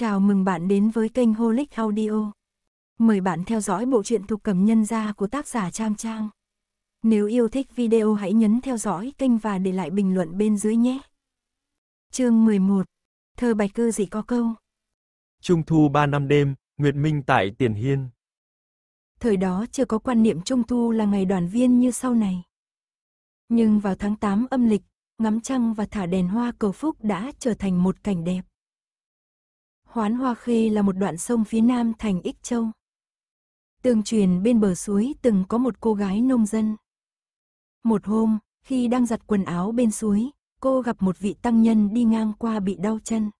Chào mừng bạn đến với kênh Holic Audio. Mời bạn theo dõi bộ truyện thuộc cầm nhân gia của tác giả Trang Trang. Nếu yêu thích video hãy nhấn theo dõi kênh và để lại bình luận bên dưới nhé. Chương 11. Thơ bạch cư gì có câu. Trung thu 3 năm đêm, Nguyệt Minh tại Tiền Hiên. Thời đó chưa có quan niệm Trung thu là ngày đoàn viên như sau này. Nhưng vào tháng 8 âm lịch, ngắm trăng và thả đèn hoa cầu phúc đã trở thành một cảnh đẹp. Hoán Hoa Khê là một đoạn sông phía nam thành Ích Châu. Tương truyền bên bờ suối từng có một cô gái nông dân. Một hôm, khi đang giặt quần áo bên suối, cô gặp một vị tăng nhân đi ngang qua bị đau chân.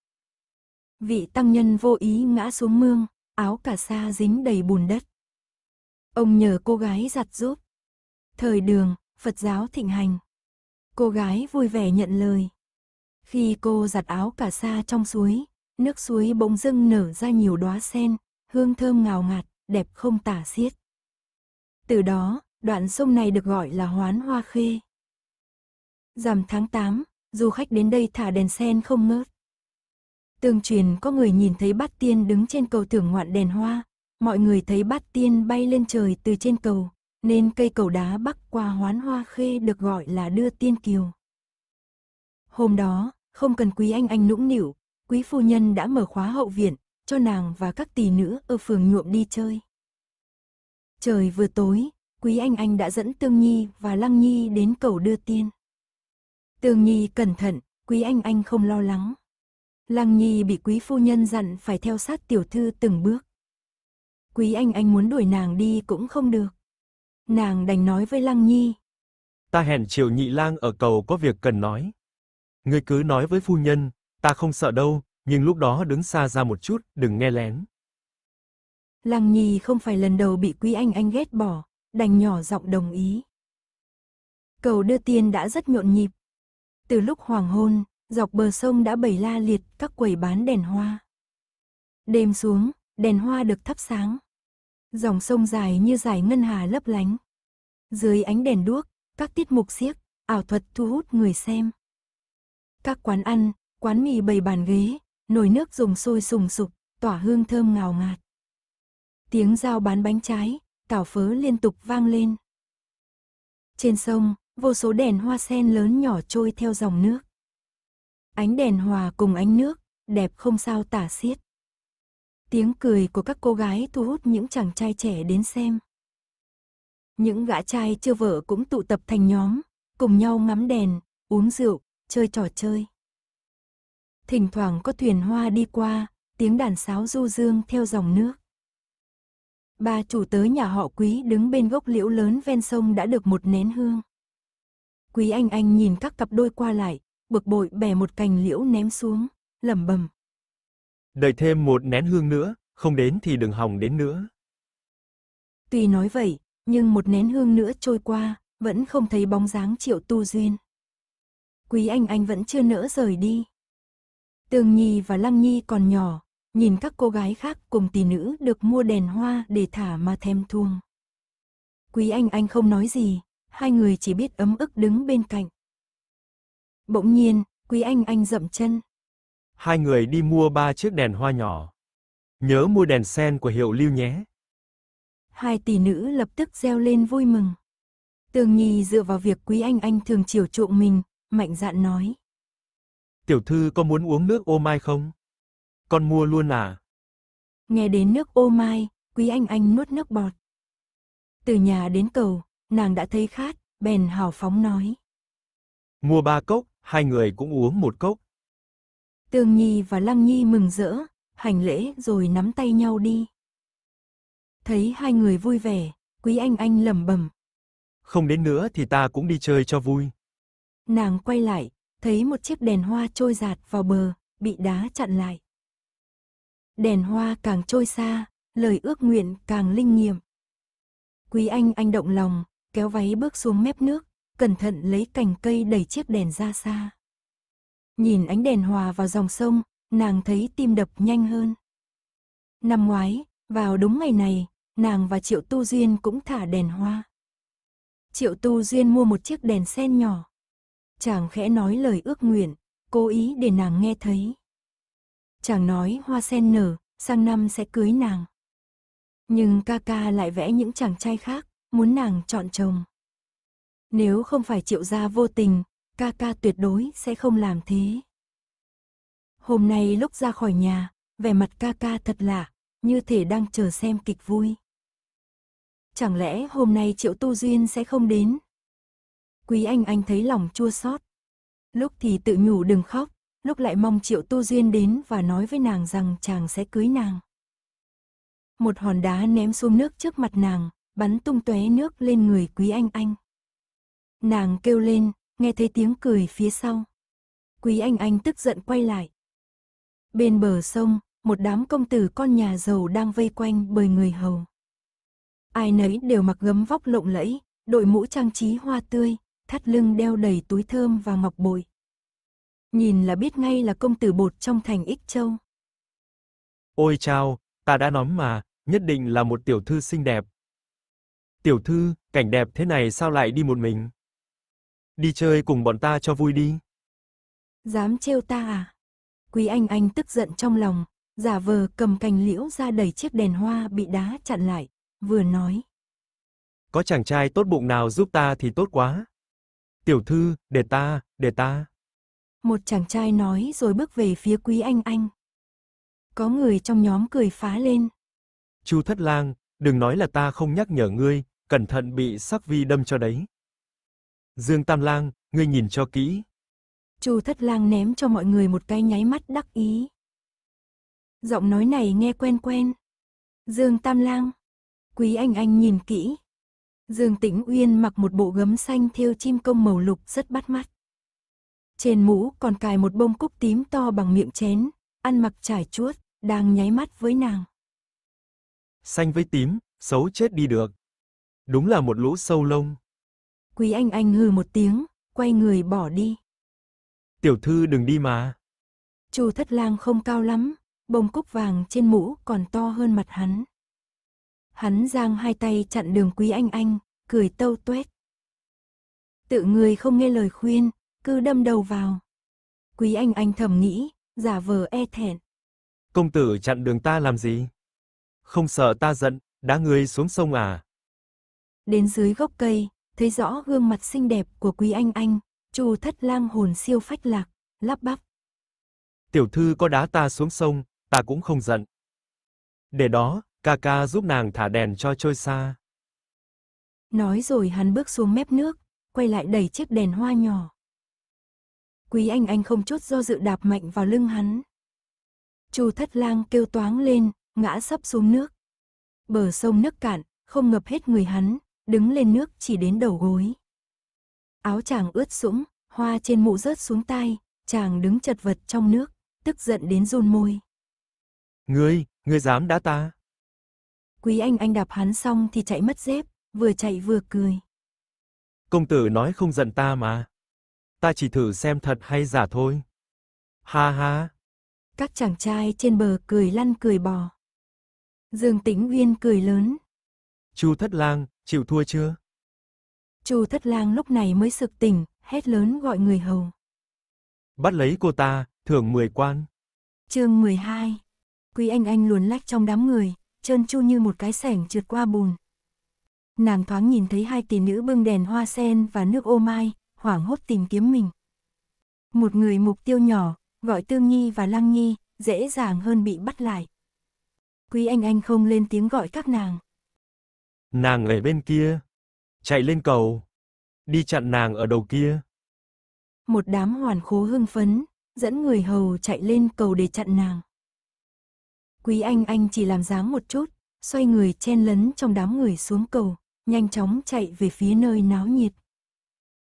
Vị tăng nhân vô ý ngã xuống mương, áo cả sa dính đầy bùn đất. Ông nhờ cô gái giặt giúp. Thời đường, Phật giáo thịnh hành. Cô gái vui vẻ nhận lời. Khi cô giặt áo cả sa trong suối, nước suối bỗng dưng nở ra nhiều đóa sen, hương thơm ngào ngạt, đẹp không tả xiết. Từ đó, đoạn sông này được gọi là Hoán Hoa Khê. Rằm tháng 8, du khách đến đây thả đèn sen không ngớt. Tương truyền có người nhìn thấy bát tiên đứng trên cầu thưởng ngoạn đèn hoa, mọi người thấy bát tiên bay lên trời từ trên cầu, nên cây cầu đá bắc qua hoán hoa khê được gọi là đưa tiên kiều. Hôm đó, không cần quý anh anh nũng nịu, quý phu nhân đã mở khóa hậu viện, cho nàng và các tỷ nữ ở phường nhuộm đi chơi. Trời vừa tối, quý anh anh đã dẫn Tương Nhi và Lăng Nhi đến cầu đưa tiên. Tương Nhi cẩn thận, quý anh anh không lo lắng. Lăng Nhi bị quý phu nhân dặn phải theo sát tiểu thư từng bước. Quý anh anh muốn đuổi nàng đi cũng không được. Nàng đành nói với Lăng Nhi. Ta hẹn triều nhị lang ở cầu có việc cần nói. người cứ nói với phu nhân, Ta không sợ đâu, nhưng lúc đó đứng xa ra một chút, đừng nghe lén. Lăng Nhi không phải lần đầu bị Quý Anh Anh ghét bỏ, đành nhỏ giọng đồng ý. Cầu đưa tiên đã rất nhộn nhịp. Từ lúc hoàng hôn, dọc bờ sông đã bầy la liệt các quầy bán đèn hoa. Đêm xuống, đèn hoa được thắp sáng. Dòng sông dài như dải ngân hà lấp lánh. Dưới ánh đèn đuốc, các tiết mục siếc, ảo thuật thu hút người xem. Các quán ăn, Quán mì bày bàn ghế, nồi nước dùng sôi sùng sục, tỏa hương thơm ngào ngạt. Tiếng dao bán bánh trái, cảo phớ liên tục vang lên. Trên sông, vô số đèn hoa sen lớn nhỏ trôi theo dòng nước. Ánh đèn hòa cùng ánh nước, đẹp không sao tả xiết. Tiếng cười của các cô gái thu hút những chàng trai trẻ đến xem. Những gã trai chưa vợ cũng tụ tập thành nhóm, cùng nhau ngắm đèn, uống rượu, chơi trò chơi thỉnh thoảng có thuyền hoa đi qua, tiếng đàn sáo du dương theo dòng nước. Bà chủ tới nhà họ quý đứng bên gốc liễu lớn ven sông đã được một nén hương. Quý anh anh nhìn các cặp đôi qua lại, bực bội bẻ một cành liễu ném xuống, lẩm bẩm. Đợi thêm một nén hương nữa, không đến thì đừng hòng đến nữa. Tuy nói vậy, nhưng một nén hương nữa trôi qua, vẫn không thấy bóng dáng triệu tu duyên. Quý anh anh vẫn chưa nỡ rời đi. Tường Nhi và Lăng Nhi còn nhỏ, nhìn các cô gái khác cùng tỷ nữ được mua đèn hoa để thả mà thèm thuông. Quý Anh Anh không nói gì, hai người chỉ biết ấm ức đứng bên cạnh. Bỗng nhiên, Quý Anh Anh dậm chân. Hai người đi mua ba chiếc đèn hoa nhỏ. Nhớ mua đèn sen của hiệu lưu nhé. Hai tỷ nữ lập tức reo lên vui mừng. Tường Nhi dựa vào việc Quý Anh Anh thường chiều chuộng mình, mạnh dạn nói tiểu thư có muốn uống nước ô mai không? Con mua luôn à? Nghe đến nước ô mai, Quý Anh Anh nuốt nước bọt. Từ nhà đến cầu, nàng đã thấy khát, bèn hào phóng nói. Mua ba cốc, hai người cũng uống một cốc. Tường Nhi và Lăng Nhi mừng rỡ, hành lễ rồi nắm tay nhau đi. Thấy hai người vui vẻ, Quý Anh Anh lẩm bẩm. Không đến nữa thì ta cũng đi chơi cho vui. Nàng quay lại, thấy một chiếc đèn hoa trôi giạt vào bờ, bị đá chặn lại. Đèn hoa càng trôi xa, lời ước nguyện càng linh nghiệm. Quý anh anh động lòng, kéo váy bước xuống mép nước, cẩn thận lấy cành cây đẩy chiếc đèn ra xa. Nhìn ánh đèn hòa vào dòng sông, nàng thấy tim đập nhanh hơn. Năm ngoái, vào đúng ngày này, nàng và Triệu Tu Duyên cũng thả đèn hoa. Triệu Tu Duyên mua một chiếc đèn sen nhỏ, chàng khẽ nói lời ước nguyện, cố ý để nàng nghe thấy. Chàng nói hoa sen nở, sang năm sẽ cưới nàng. Nhưng ca ca lại vẽ những chàng trai khác, muốn nàng chọn chồng. Nếu không phải triệu gia vô tình, ca ca tuyệt đối sẽ không làm thế. Hôm nay lúc ra khỏi nhà, vẻ mặt ca ca thật lạ, như thể đang chờ xem kịch vui. Chẳng lẽ hôm nay triệu tu duyên sẽ không đến, Quý Anh Anh thấy lòng chua xót. Lúc thì tự nhủ đừng khóc, lúc lại mong Triệu Tu Duyên đến và nói với nàng rằng chàng sẽ cưới nàng. Một hòn đá ném xuống nước trước mặt nàng, bắn tung tóe nước lên người Quý Anh Anh. Nàng kêu lên, nghe thấy tiếng cười phía sau. Quý Anh Anh tức giận quay lại. Bên bờ sông, một đám công tử con nhà giàu đang vây quanh bởi người hầu. Ai nấy đều mặc gấm vóc lộng lẫy, đội mũ trang trí hoa tươi, thắt lưng đeo đầy túi thơm và ngọc bội. Nhìn là biết ngay là công tử bột trong thành ích châu. Ôi chao, ta đã nói mà, nhất định là một tiểu thư xinh đẹp. Tiểu thư, cảnh đẹp thế này sao lại đi một mình? Đi chơi cùng bọn ta cho vui đi. Dám trêu ta à? Quý Anh Anh tức giận trong lòng, giả vờ cầm cành liễu ra đẩy chiếc đèn hoa bị đá chặn lại, vừa nói. Có chàng trai tốt bụng nào giúp ta thì tốt quá. Tiểu thư, để ta, để ta. Một chàng trai nói rồi bước về phía quý anh anh. Có người trong nhóm cười phá lên. Chu thất lang, đừng nói là ta không nhắc nhở ngươi, cẩn thận bị sắc vi đâm cho đấy. Dương Tam Lang, ngươi nhìn cho kỹ. Chu Thất Lang ném cho mọi người một cái nháy mắt đắc ý. Giọng nói này nghe quen quen. Dương Tam Lang. Quý anh anh nhìn kỹ, Dương Tĩnh Uyên mặc một bộ gấm xanh thêu chim công màu lục rất bắt mắt. Trên mũ còn cài một bông cúc tím to bằng miệng chén, ăn mặc trải chuốt, đang nháy mắt với nàng. Xanh với tím, xấu chết đi được. Đúng là một lũ sâu lông. Quý anh anh hừ một tiếng, quay người bỏ đi. Tiểu thư đừng đi mà. Chu thất lang không cao lắm, bông cúc vàng trên mũ còn to hơn mặt hắn. Hắn giang hai tay chặn đường quý anh anh, cười tâu tuét. Tự người không nghe lời khuyên, cứ đâm đầu vào. Quý anh anh thầm nghĩ, giả vờ e thẹn. Công tử chặn đường ta làm gì? Không sợ ta giận, đá người xuống sông à? Đến dưới gốc cây, thấy rõ gương mặt xinh đẹp của quý anh anh, chu thất lang hồn siêu phách lạc, lắp bắp. Tiểu thư có đá ta xuống sông, ta cũng không giận. Để đó, Kaka giúp nàng thả đèn cho trôi xa. Nói rồi hắn bước xuống mép nước, quay lại đẩy chiếc đèn hoa nhỏ. Quý anh anh không chút do dự đạp mạnh vào lưng hắn. Chu thất lang kêu toáng lên, ngã sấp xuống nước. Bờ sông nước cạn, không ngập hết người hắn, đứng lên nước chỉ đến đầu gối. Áo chàng ướt sũng, hoa trên mũ rớt xuống tai, chàng đứng chật vật trong nước, tức giận đến run môi. Ngươi, ngươi dám đá ta? Quý Anh Anh đạp hắn xong thì chạy mất dép, vừa chạy vừa cười. Công tử nói không giận ta mà. Ta chỉ thử xem thật hay giả thôi. Ha ha. Các chàng trai trên bờ cười lăn cười bò. Dương Tĩnh Uyên cười lớn. Chu Thất Lang, chịu thua chưa? Chu Thất Lang lúc này mới sực tỉnh, hét lớn gọi người hầu. Bắt lấy cô ta, thưởng 10 quan. Chương 12. Quý Anh Anh luồn lách trong đám người, trơn chu như một cái sẻng trượt qua bùn. Nàng thoáng nhìn thấy hai tỷ nữ bưng đèn hoa sen và nước ô mai, hoảng hốt tìm kiếm mình. Một người mục tiêu nhỏ, gọi Tương Nhi và Lăng Nhi, dễ dàng hơn bị bắt lại. Quý anh anh không lên tiếng gọi các nàng. Nàng ở bên kia. Chạy lên cầu. Đi chặn nàng ở đầu kia. Một đám hoàn khố hưng phấn, dẫn người hầu chạy lên cầu để chặn nàng. Quý Anh Anh chỉ làm dáng một chút, xoay người chen lấn trong đám người xuống cầu, nhanh chóng chạy về phía nơi náo nhiệt.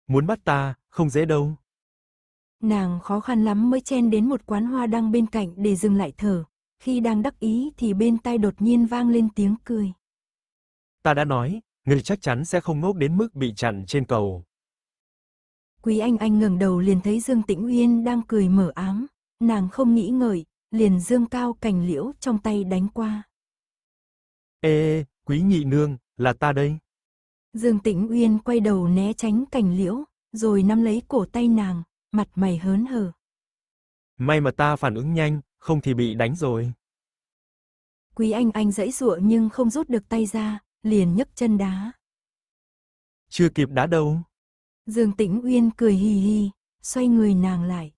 Muốn bắt ta, không dễ đâu. Nàng khó khăn lắm mới chen đến một quán hoa đang bên cạnh để dừng lại thở. Khi đang đắc ý thì bên tai đột nhiên vang lên tiếng cười. Ta đã nói, người chắc chắn sẽ không ngốc đến mức bị chặn trên cầu. Quý Anh Anh ngẩng đầu liền thấy Dương Tĩnh Uyên đang cười mở ám. Nàng không nghĩ ngợi, liền dương cao cành liễu trong tay đánh qua. Ê, ê, quý nhị nương, là ta đây. Dương Tĩnh Uyên quay đầu né tránh cành liễu, rồi nắm lấy cổ tay nàng, mặt mày hớn hở. May mà ta phản ứng nhanh, không thì bị đánh rồi. Quý anh anh dãy rụa nhưng không rút được tay ra, liền nhấc chân đá. Chưa kịp đá đâu. Dương Tĩnh Uyên cười hì hì, xoay người nàng lại.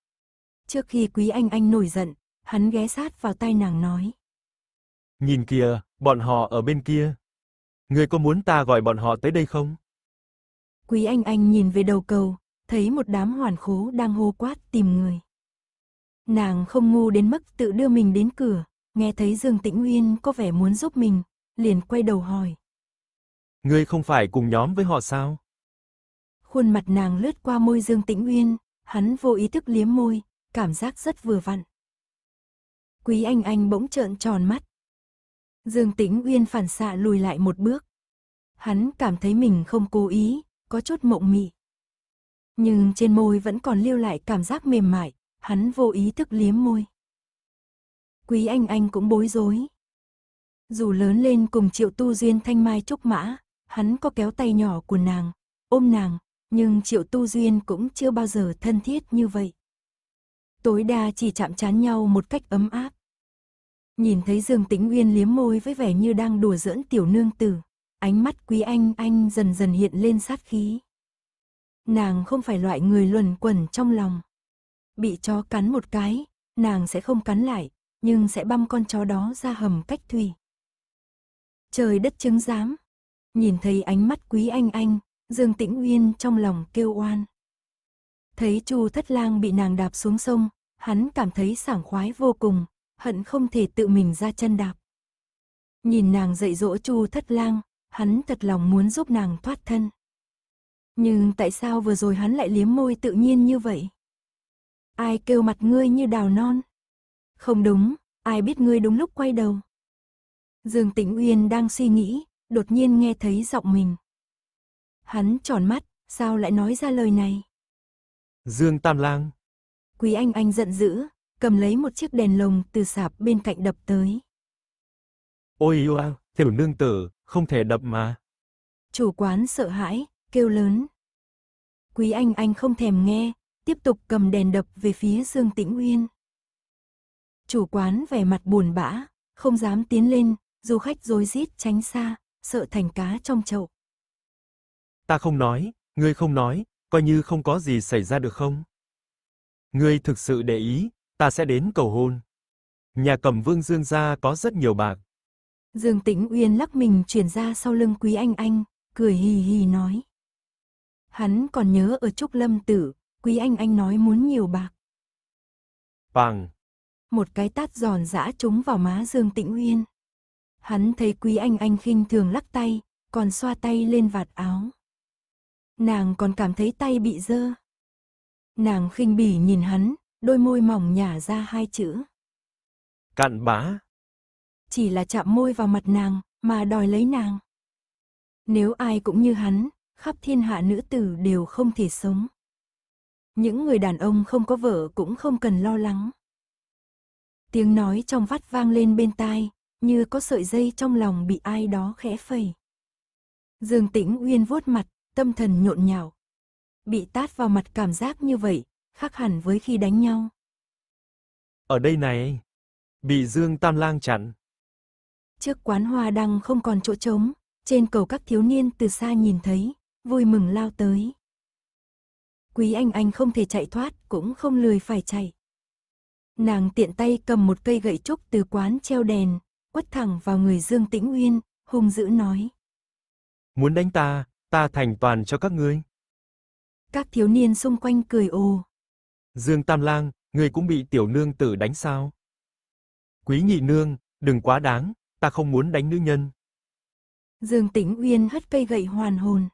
Trước khi Quý anh anh nổi giận, Hắn ghé sát vào tay nàng nói. Nhìn kìa, bọn họ ở bên kia. Ngươi có muốn ta gọi bọn họ tới đây không? Quý Anh Anh nhìn về đầu cầu, thấy một đám hoàn khố đang hô quát tìm người. Nàng không ngu đến mức tự đưa mình đến cửa, nghe thấy Dương Tĩnh Uyên có vẻ muốn giúp mình, liền quay đầu hỏi. Ngươi không phải cùng nhóm với họ sao? Khuôn mặt nàng lướt qua môi Dương Tĩnh Uyên, hắn vô ý thức liếm môi, cảm giác rất vừa vặn. Quý Anh Anh bỗng trợn tròn mắt. Dương Tĩnh Uyên phản xạ lùi lại một bước. Hắn cảm thấy mình không cố ý, có chút mộng mị. Nhưng trên môi vẫn còn lưu lại cảm giác mềm mại, hắn vô ý thức liếm môi. Quý Anh Anh cũng bối rối. Dù lớn lên cùng Triệu Tu Duyên thanh mai trúc mã, hắn có kéo tay nhỏ của nàng, ôm nàng, nhưng Triệu Tu Duyên cũng chưa bao giờ thân thiết như vậy tối đa chỉ chạm chán nhau một cách ấm áp. Nhìn thấy Dương Tĩnh Uyên liếm môi với vẻ như đang đùa giỡn tiểu nương tử, ánh mắt quý anh anh dần dần hiện lên sát khí. Nàng không phải loại người luẩn quẩn trong lòng. Bị chó cắn một cái, nàng sẽ không cắn lại, nhưng sẽ băm con chó đó ra hầm cách thủy. Trời đất chứng giám. Nhìn thấy ánh mắt quý anh anh, Dương Tĩnh Uyên trong lòng kêu oan. Thấy Chu Thất Lang bị nàng đạp xuống sông, hắn cảm thấy sảng khoái vô cùng, hận không thể tự mình ra chân đạp. Nhìn nàng dạy dỗ Chu Thất Lang, hắn thật lòng muốn giúp nàng thoát thân. Nhưng tại sao vừa rồi hắn lại liếm môi tự nhiên như vậy? Ai kêu mặt ngươi như đào non? Không đúng, ai biết ngươi đúng lúc quay đầu. Dương Tĩnh Uyên đang suy nghĩ, đột nhiên nghe thấy giọng mình. Hắn tròn mắt, sao lại nói ra lời này? Dương Tam Lang. Quý Anh Anh giận dữ, cầm lấy một chiếc đèn lồng từ sạp bên cạnh đập tới. Ôi yêu à, tiểu nương tử, không thể đập mà. Chủ quán sợ hãi, kêu lớn. Quý Anh Anh không thèm nghe, tiếp tục cầm đèn đập về phía Dương Tĩnh Uyên. Chủ quán vẻ mặt buồn bã, không dám tiến lên, du khách rối rít tránh xa, sợ thành cá trong chậu. Ta không nói, ngươi không nói, coi như không có gì xảy ra được không? Ngươi thực sự để ý, ta sẽ đến cầu hôn. Nhà Cẩm Vương Dương gia có rất nhiều bạc. Dương Tĩnh Uyên lắc mình chuyển ra sau lưng Quý Anh Anh, cười hì hì nói. Hắn còn nhớ ở Trúc Lâm Tử, Quý Anh Anh nói muốn nhiều bạc. Bằng. Một cái tát giòn giã trúng vào má Dương Tĩnh Uyên. Hắn thấy Quý Anh Anh khinh thường lắc tay, còn xoa tay lên vạt áo nàng còn cảm thấy tay bị dơ. Nàng khinh bỉ nhìn hắn, đôi môi mỏng nhả ra hai chữ. Cặn bã. Chỉ là chạm môi vào mặt nàng, mà đòi lấy nàng. Nếu ai cũng như hắn, khắp thiên hạ nữ tử đều không thể sống. Những người đàn ông không có vợ cũng không cần lo lắng. Tiếng nói trong vắt vang lên bên tai, như có sợi dây trong lòng bị ai đó khẽ phẩy. Dương Tĩnh Uyên vuốt mặt, tâm thần nhộn nhào. Bị tát vào mặt cảm giác như vậy, khác hẳn với khi đánh nhau. Ở đây này, bị Dương Tam Lang chặn. Trước quán hoa đăng không còn chỗ trống, trên cầu các thiếu niên từ xa nhìn thấy, vui mừng lao tới. Quý Anh Anh không thể chạy thoát, cũng không lười phải chạy. Nàng tiện tay cầm một cây gậy trúc từ quán treo đèn, quất thẳng vào người Dương Tĩnh Uyên, hung dữ nói. Muốn đánh ta, ta thành toàn cho các ngươi. Các thiếu niên xung quanh cười ồ. Dương Tam Lang, ngươi cũng bị tiểu nương tử đánh sao? Quý nhị nương, đừng quá đáng, ta không muốn đánh nữ nhân. Dương Tĩnh Uyên hất cây gậy hoàn hồn.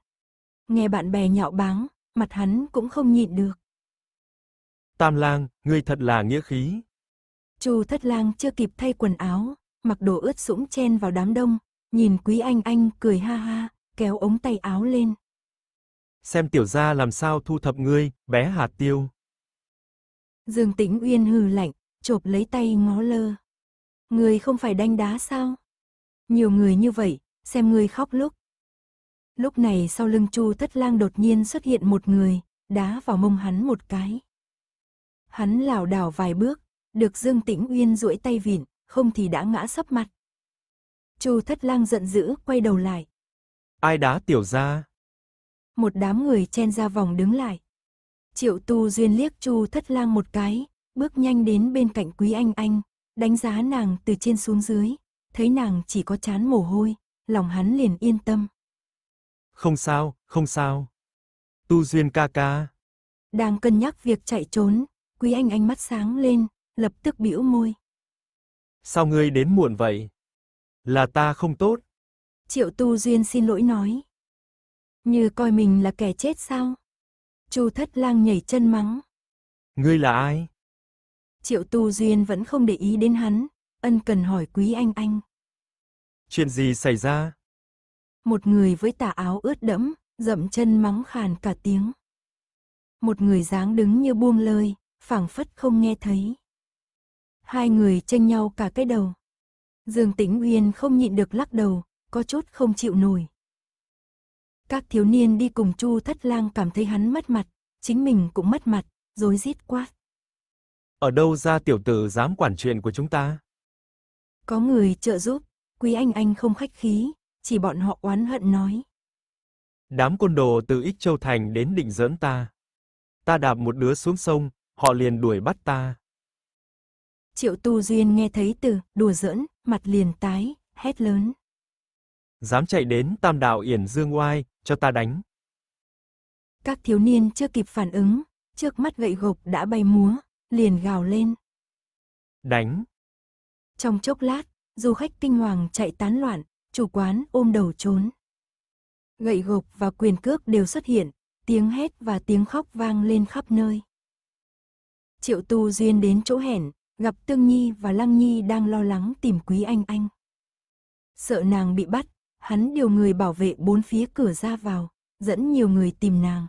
Nghe bạn bè nhạo báng, mặt hắn cũng không nhịn được. Tam Lang, ngươi thật là nghĩa khí. Chu Thất Lang chưa kịp thay quần áo, mặc đồ ướt sũng chen vào đám đông, nhìn Quý Anh Anh cười ha ha, kéo ống tay áo lên. Xem tiểu gia làm sao thu thập ngươi, bé hạt tiêu. Dương Tĩnh Uyên hừ lạnh, chộp lấy tay ngó lơ. Người không phải đánh đá sao? Nhiều người như vậy, xem người khóc lúc. Lúc này sau lưng Chu Thất Lang đột nhiên xuất hiện một người, đá vào mông hắn một cái. Hắn lảo đảo vài bước, được Dương Tĩnh Uyên duỗi tay vịn, không thì đã ngã sấp mặt. Chu Thất Lang giận dữ quay đầu lại, Ai đá tiểu gia? Một đám người chen ra vòng đứng lại. Triệu tu duyên liếc chu thất lang một cái, bước nhanh đến bên cạnh quý anh anh, đánh giá nàng từ trên xuống dưới, thấy nàng chỉ có chán mồ hôi, lòng hắn liền yên tâm. Không sao, không sao. Tu duyên ca ca. Đang cân nhắc việc chạy trốn, quý anh anh mắt sáng lên, lập tức bĩu môi. Sao ngươi đến muộn vậy? Là ta không tốt. Triệu Tu Duyên xin lỗi nói. Như coi mình là kẻ chết sao? Chu Thất Lang nhảy chân mắng. Ngươi là ai? Triệu Tu Duyên vẫn không để ý đến hắn, ân cần hỏi quý anh anh. Chuyện gì xảy ra? Một người với tà áo ướt đẫm, dậm chân mắng khàn cả tiếng. Một người dáng đứng như buông lơi, phảng phất không nghe thấy. Hai người tranh nhau cả cái đầu. Dương Tĩnh Uyên không nhịn được lắc đầu, có chút không chịu nổi. Các thiếu niên đi cùng Chu Thất Lang cảm thấy hắn mất mặt, chính mình cũng mất mặt, rối rít quát. Ở đâu ra tiểu tử dám quản chuyện của chúng ta? Có người trợ giúp, Quý Anh Anh không khách khí, chỉ bọn họ oán hận nói. Đám côn đồ từ Ích Châu Thành đến định giỡn ta. Ta đạp một đứa xuống sông, họ liền đuổi bắt ta. Triệu Tu Duyên nghe thấy từ đùa giỡn, mặt liền tái, hét lớn dám chạy đến Tam Đạo Yển Dương Oai, cho ta đánh. Các thiếu niên chưa kịp phản ứng, trước mắt gậy gộc đã bay múa, liền gào lên. Đánh! Trong chốc lát, du khách kinh hoàng chạy tán loạn, chủ quán ôm đầu trốn. Gậy gộc và quyền cước đều xuất hiện, tiếng hét và tiếng khóc vang lên khắp nơi. Triệu Tu Duyên đến chỗ hẻn, gặp Tương Nhi và Lăng Nhi đang lo lắng tìm Quý Anh Anh. Sợ nàng bị bắt, Hắn điều người bảo vệ bốn phía cửa ra vào, dẫn nhiều người tìm nàng.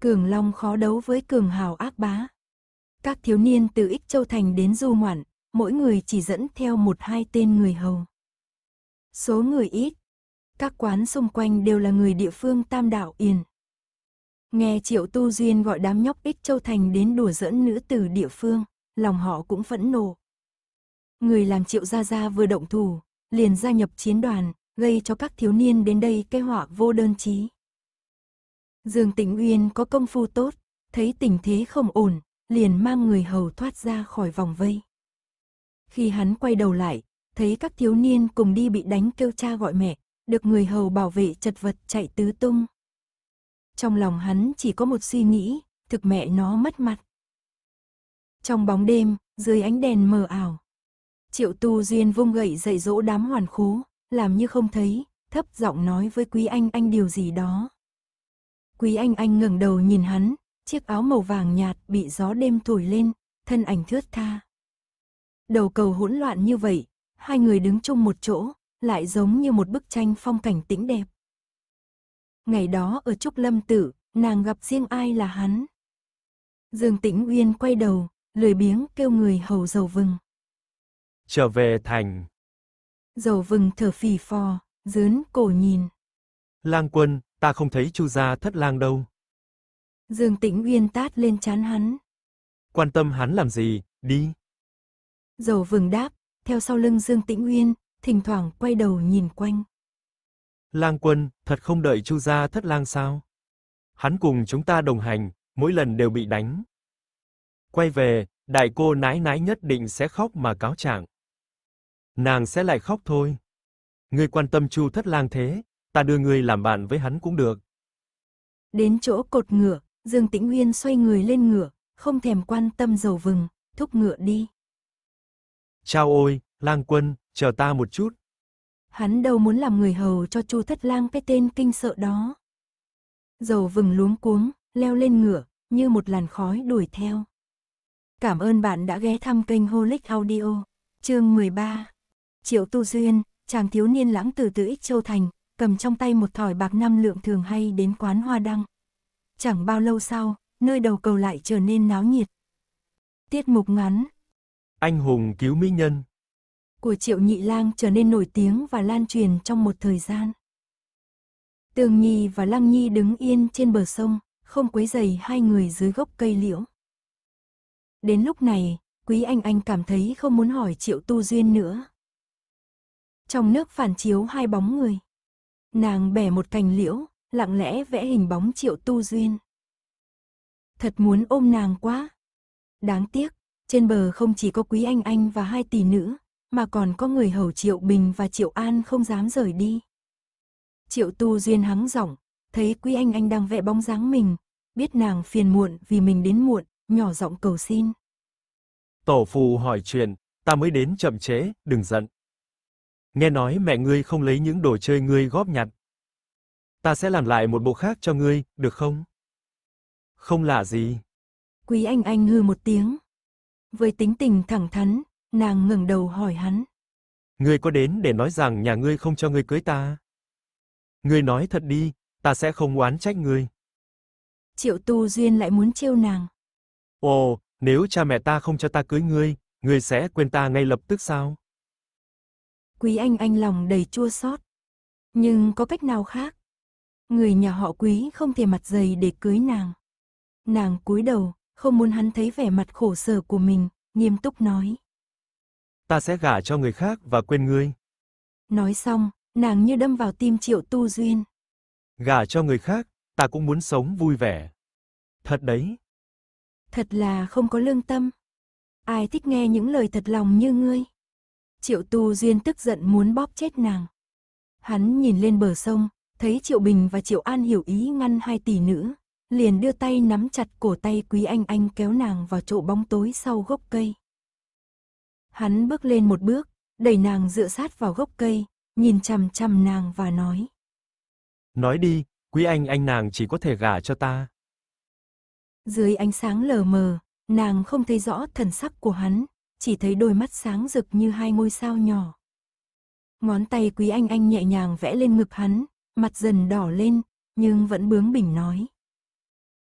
Cường Long khó đấu với Cường Hào ác bá. Các thiếu niên từ Ích Châu Thành đến Du Ngoạn, mỗi người chỉ dẫn theo một hai tên người hầu. Số người ít, các quán xung quanh đều là người địa phương Tam Đảo Yên. Nghe Triệu Tu Duyên gọi đám nhóc Ích Châu Thành đến đùa dẫn nữ tử địa phương, lòng họ cũng phẫn nộ. Người làm Triệu Gia Gia vừa động thủ, liền gia nhập chiến đoàn, gây cho các thiếu niên đến đây cái họa vô đơn chí. Dương Tĩnh Uyên có công phu tốt, thấy tình thế không ổn, liền mang người hầu thoát ra khỏi vòng vây. Khi hắn quay đầu lại, thấy các thiếu niên cùng đi bị đánh kêu cha gọi mẹ, được người hầu bảo vệ chật vật chạy tứ tung. Trong lòng hắn chỉ có một suy nghĩ, thực mẹ nó mất mặt. Trong bóng đêm, dưới ánh đèn mờ ảo, Triệu tu duyên vung gậy dạy dỗ đám hoàn khố, làm như không thấy, thấp giọng nói với quý anh anh điều gì đó. Quý anh anh ngẩng đầu nhìn hắn, chiếc áo màu vàng nhạt bị gió đêm thổi lên, thân ảnh thướt tha. Đầu cầu hỗn loạn như vậy, hai người đứng chung một chỗ, lại giống như một bức tranh phong cảnh tĩnh đẹp. Ngày đó ở Trúc Lâm Tử, nàng gặp riêng ai là hắn. Dương Tĩnh Uyên quay đầu, lười biếng kêu người hầu dầu vừng trở về thành. Dầu vừng thở phì phò, dướn cổ nhìn. Lang quân, ta không thấy chu gia thất lang đâu. Dương Tĩnh Uyên tát lên chán hắn. Quan tâm hắn làm gì, đi. Dầu vừng đáp, theo sau lưng Dương Tĩnh Uyên, thỉnh thoảng quay đầu nhìn quanh. Lang quân, thật không đợi chu gia thất lang sao? Hắn cùng chúng ta đồng hành, mỗi lần đều bị đánh. Quay về, đại cô nái nái nhất định sẽ khóc mà cáo trạng nàng sẽ lại khóc thôi. Ngươi quan tâm Chu Thất Lang thế, ta đưa ngươi làm bạn với hắn cũng được. Đến chỗ cột ngựa, Dương Tĩnh Uyên xoay người lên ngựa, không thèm quan tâm dầu vừng, thúc ngựa đi. Chao ôi, Lang Quân, chờ ta một chút. Hắn đâu muốn làm người hầu cho Chu Thất Lang cái tên kinh sợ đó. Dầu vừng luống cuống, leo lên ngựa, như một làn khói đuổi theo. Cảm ơn bạn đã ghé thăm kênh Holic Audio, chương 13. Triệu Tu Duyên, chàng thiếu niên lãng từ từ Ích Châu Thành, cầm trong tay một thỏi bạc năm lượng thường hay đến quán hoa đăng. Chẳng bao lâu sau, nơi đầu cầu lại trở nên náo nhiệt. Tiết mục ngắn Anh hùng cứu mỹ nhân của Triệu Nhị Lang trở nên nổi tiếng và lan truyền trong một thời gian. Tường Nhi và Lăng Nhi đứng yên trên bờ sông, không quấy rầy hai người dưới gốc cây liễu. Đến lúc này, Quý Anh Anh cảm thấy không muốn hỏi Triệu Tu Duyên nữa, trong nước phản chiếu hai bóng người. Nàng bẻ một cành liễu, lặng lẽ vẽ hình bóng triệu tu duyên. Thật muốn ôm nàng quá. Đáng tiếc, trên bờ không chỉ có Quý Anh Anh và hai tỷ nữ, mà còn có người hầu Triệu Bình và Triệu An không dám rời đi. Triệu Tu Duyên hắng giọng, thấy Quý Anh Anh đang vẽ bóng dáng mình, biết nàng phiền muộn vì mình đến muộn, nhỏ giọng cầu xin. Tổ phụ hỏi chuyện, ta mới đến chậm chế, đừng giận. Nghe nói mẹ ngươi không lấy những đồ chơi ngươi góp nhặt. Ta sẽ làm lại một bộ khác cho ngươi, được không? Không lạ gì. Quý Anh Anh hư một tiếng. Với tính tình thẳng thắn, nàng ngẩng đầu hỏi hắn. Ngươi có đến để nói rằng nhà ngươi không cho ngươi cưới ta? Ngươi nói thật đi, ta sẽ không oán trách ngươi. Triệu Tu Duyên lại muốn trêu nàng. Ồ, nếu cha mẹ ta không cho ta cưới ngươi, ngươi sẽ quên ta ngay lập tức sao? Quý Anh Anh lòng đầy chua xót. Nhưng có cách nào khác? Người nhà họ Quý không thể mặt dày để cưới nàng. Nàng cúi đầu, không muốn hắn thấy vẻ mặt khổ sở của mình, nghiêm túc nói. Ta sẽ gả cho người khác và quên ngươi. Nói xong, nàng như đâm vào tim triệu tu duyên. Gả cho người khác, ta cũng muốn sống vui vẻ. Thật đấy. Thật là không có lương tâm. Ai thích nghe những lời thật lòng như ngươi. Triệu Tu Duyên tức giận muốn bóp chết nàng. Hắn nhìn lên bờ sông, thấy Triệu Bình và Triệu An hiểu ý ngăn hai tỷ nữ, liền đưa tay nắm chặt cổ tay Quý Anh Anh kéo nàng vào chỗ bóng tối sau gốc cây. Hắn bước lên một bước, đẩy nàng dựa sát vào gốc cây, nhìn chằm chằm nàng và nói. Nói đi, Quý Anh Anh nàng chỉ có thể gả cho ta. Dưới ánh sáng lờ mờ, nàng không thấy rõ thần sắc của hắn, chỉ thấy đôi mắt sáng rực như hai ngôi sao nhỏ. Ngón tay quý anh anh nhẹ nhàng vẽ lên ngực hắn, mặt dần đỏ lên, nhưng vẫn bướng bỉnh nói.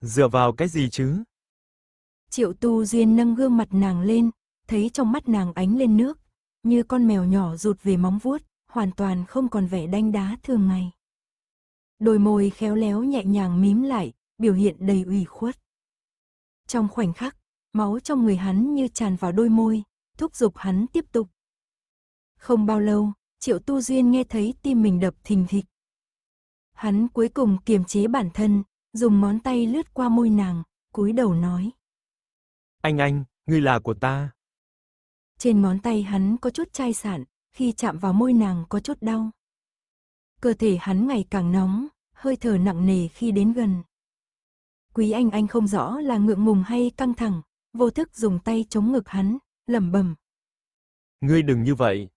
Dựa vào cái gì chứ? Triệu tu duyên nâng gương mặt nàng lên, thấy trong mắt nàng ánh lên nước, như con mèo nhỏ rụt về móng vuốt, hoàn toàn không còn vẻ đanh đá thường ngày. Đôi môi khéo léo nhẹ nhàng mím lại, biểu hiện đầy ủy khuất. Trong khoảnh khắc, máu trong người hắn như tràn vào đôi môi, thúc giục hắn tiếp tục. Không bao lâu, Triệu Tu Duyên nghe thấy tim mình đập thình thịch. Hắn cuối cùng kiềm chế bản thân, dùng món tay lướt qua môi nàng, cúi đầu nói. Anh anh, ngươi là của ta. Trên món tay hắn có chút chai sạn, khi chạm vào môi nàng có chút đau. Cơ thể hắn ngày càng nóng, hơi thở nặng nề khi đến gần. Quý anh anh không rõ là ngượng ngùng hay căng thẳng, vô thức dùng tay chống ngực hắn, lẩm bẩm. Ngươi đừng như vậy.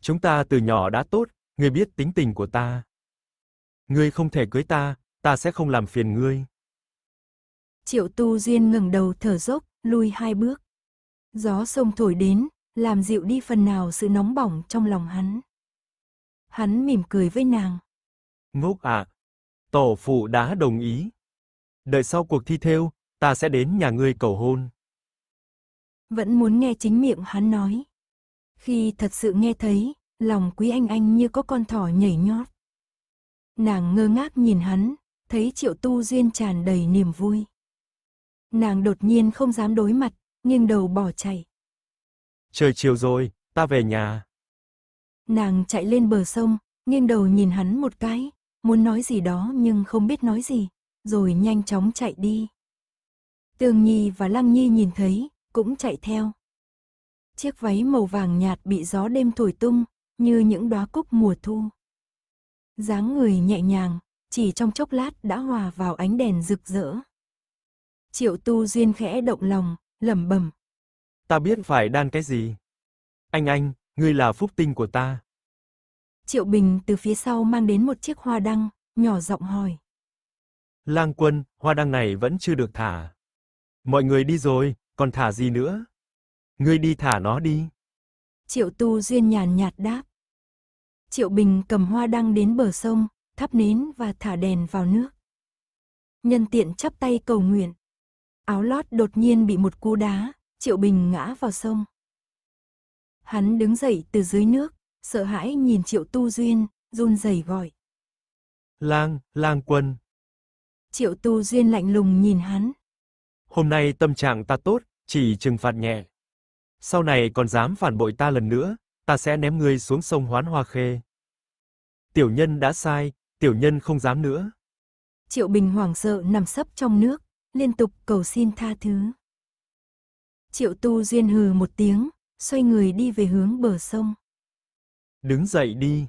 Chúng ta từ nhỏ đã tốt, ngươi biết tính tình của ta. Ngươi không thể cưới ta, ta sẽ không làm phiền ngươi. Triệu Tu Duyên ngẩng đầu thở dốc, lui hai bước. Gió sông thổi đến, làm dịu đi phần nào sự nóng bỏng trong lòng hắn. Hắn mỉm cười với nàng. Ngốc ạ, à, tổ phụ đã đồng ý. Đợi sau cuộc thi thêu, ta sẽ đến nhà ngươi cầu hôn vẫn muốn nghe chính miệng hắn nói. Khi thật sự nghe thấy, lòng quý anh anh như có con thỏ nhảy nhót. Nàng ngơ ngác nhìn hắn, thấy triệu tu duyên tràn đầy niềm vui. Nàng đột nhiên không dám đối mặt, nghiêng đầu bỏ chạy. Trời chiều rồi, ta về nhà. Nàng chạy lên bờ sông, nghiêng đầu nhìn hắn một cái, muốn nói gì đó nhưng không biết nói gì, rồi nhanh chóng chạy đi. Tường Nhi và Lăng Nhi nhìn thấy, cũng chạy theo. Chiếc váy màu vàng nhạt bị gió đêm thổi tung, như những đóa cúc mùa thu. dáng người nhẹ nhàng, chỉ trong chốc lát đã hòa vào ánh đèn rực rỡ. Triệu tu duyên khẽ động lòng, lẩm bẩm. Ta biết phải đan cái gì. Anh anh, ngươi là phúc tinh của ta. Triệu Bình từ phía sau mang đến một chiếc hoa đăng, nhỏ giọng hỏi. Lang quân, hoa đăng này vẫn chưa được thả. Mọi người đi rồi, còn thả gì nữa? Ngươi đi thả nó đi. Triệu Tu Duyên nhàn nhạt đáp. Triệu Bình cầm hoa đăng đến bờ sông, thắp nến và thả đèn vào nước. Nhân tiện chắp tay cầu nguyện. Áo lót đột nhiên bị một cú đá, Triệu Bình ngã vào sông. Hắn đứng dậy từ dưới nước, sợ hãi nhìn Triệu Tu Duyên, run rẩy gọi. Lang, lang quân. Triệu Tu Duyên lạnh lùng nhìn hắn. Hôm nay tâm trạng ta tốt, chỉ trừng phạt nhẹ. Sau này còn dám phản bội ta lần nữa, ta sẽ ném ngươi xuống sông Hoán Hoa Khê. Tiểu nhân đã sai, tiểu nhân không dám nữa. Triệu Bình hoảng sợ nằm sấp trong nước, liên tục cầu xin tha thứ. Triệu Tu Duyên hừ một tiếng, xoay người đi về hướng bờ sông. Đứng dậy đi.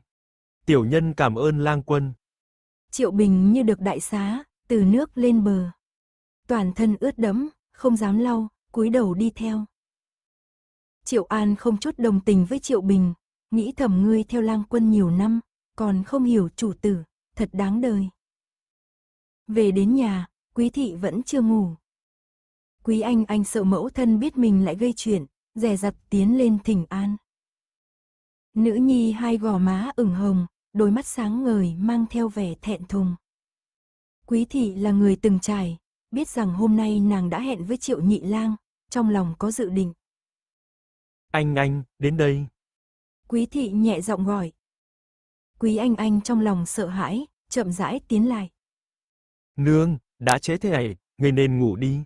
Tiểu nhân cảm ơn lang quân. Triệu Bình như được đại xá, từ nước lên bờ. Toàn thân ướt đẫm, không dám lau, cúi đầu đi theo. Triệu An không chút đồng tình với Triệu Bình, nghĩ thầm ngươi theo lang quân nhiều năm, còn không hiểu chủ tử, thật đáng đời. Về đến nhà, quý thị vẫn chưa ngủ. Quý anh anh sợ mẫu thân biết mình lại gây chuyện, rè rặt tiến lên thỉnh an. Nữ nhi hai gò má ửng hồng, đôi mắt sáng ngời mang theo vẻ thẹn thùng. Quý thị là người từng trải, biết rằng hôm nay nàng đã hẹn với Triệu Nhị Lang, trong lòng có dự định. Anh anh, đến đây. Quý thị nhẹ giọng gọi. Quý anh anh trong lòng sợ hãi, chậm rãi tiến lại. Nương, đã chế thế này, người nên ngủ đi.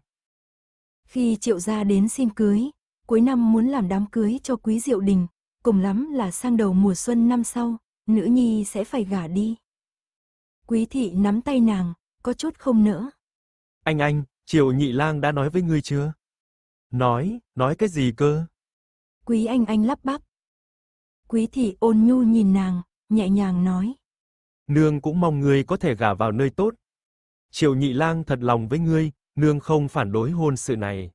Khi triệu gia đến xin cưới, cuối năm muốn làm đám cưới cho quý diệu đình, cùng lắm là sang đầu mùa xuân năm sau, nữ nhi sẽ phải gả đi. Quý thị nắm tay nàng, có chút không nữa anh anh, Triệu Nhị Lang đã nói với ngươi chưa? Nói, nói cái gì cơ? Quý anh anh lắp bắp. Quý thị ôn nhu nhìn nàng, nhẹ nhàng nói. Nương cũng mong ngươi có thể gả vào nơi tốt. Triệu Nhị Lang thật lòng với ngươi, nương không phản đối hôn sự này.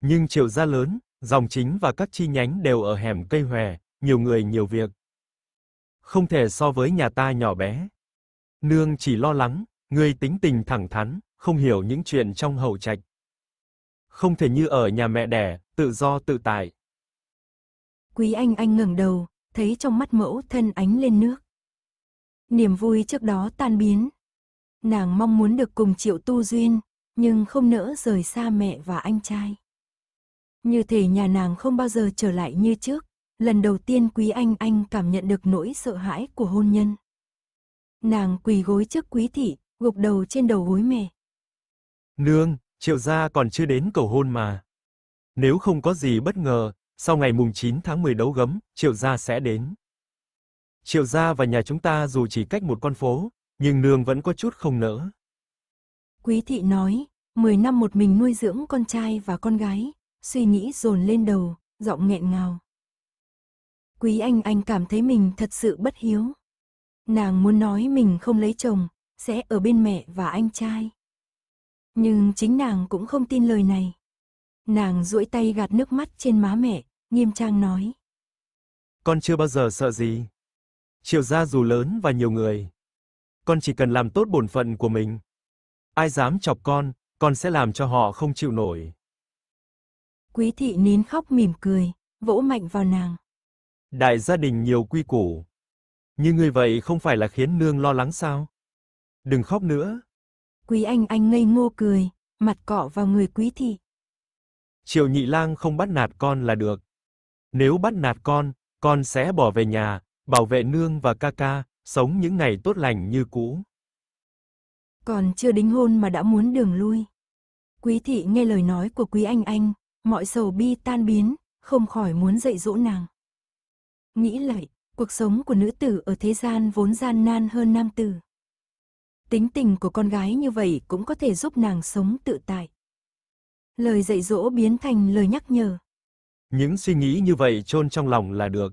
Nhưng triều gia lớn, dòng chính và các chi nhánh đều ở hẻm cây hoè, nhiều người nhiều việc. Không thể so với nhà ta nhỏ bé. Nương chỉ lo lắng, ngươi tính tình thẳng thắn, không hiểu những chuyện trong hậu trạch. Không thể như ở nhà mẹ đẻ, tự do tự tại. Quý Anh Anh ngẩng đầu, thấy trong mắt mẫu thân ánh lên nước. Niềm vui trước đó tan biến. Nàng mong muốn được cùng Triệu Tu Duyên, nhưng không nỡ rời xa mẹ và anh trai. Như thể nhà nàng không bao giờ trở lại như trước, lần đầu tiên Quý Anh Anh cảm nhận được nỗi sợ hãi của hôn nhân. Nàng quỳ gối trước Quý Thị, gục đầu trên đầu gối mẹ. Nương, triệu gia còn chưa đến cầu hôn mà. Nếu không có gì bất ngờ, sau ngày mùng 9 tháng 10 đấu gấm, triệu gia sẽ đến. Triệu gia và nhà chúng ta dù chỉ cách một con phố, nhưng nương vẫn có chút không nỡ. Quý thị nói, 10 năm một mình nuôi dưỡng con trai và con gái, suy nghĩ dồn lên đầu, giọng nghẹn ngào. Quý anh anh cảm thấy mình thật sự bất hiếu. Nàng muốn nói mình không lấy chồng, sẽ ở bên mẹ và anh trai. Nhưng chính nàng cũng không tin lời này. Nàng duỗi tay gạt nước mắt trên má mẹ, nghiêm trang nói. Con chưa bao giờ sợ gì. Triều gia dù lớn và nhiều người. Con chỉ cần làm tốt bổn phận của mình. Ai dám chọc con, con sẽ làm cho họ không chịu nổi. Quý thị nín khóc mỉm cười, vỗ mạnh vào nàng. Đại gia đình nhiều quy củ. Như người vậy không phải là khiến nương lo lắng sao? Đừng khóc nữa, Quý anh anh ngây ngô cười, mặt cọ vào người quý thị. Triệu nhị lang không bắt nạt con là được. Nếu bắt nạt con, con sẽ bỏ về nhà, bảo vệ nương và ca ca, sống những ngày tốt lành như cũ. Còn chưa đính hôn mà đã muốn đường lui. Quý thị nghe lời nói của quý anh anh, mọi sầu bi tan biến, không khỏi muốn dạy dỗ nàng. Nghĩ lại, cuộc sống của nữ tử ở thế gian vốn gian nan hơn nam tử tính tình của con gái như vậy cũng có thể giúp nàng sống tự tại. Lời dạy dỗ biến thành lời nhắc nhở. Những suy nghĩ như vậy chôn trong lòng là được.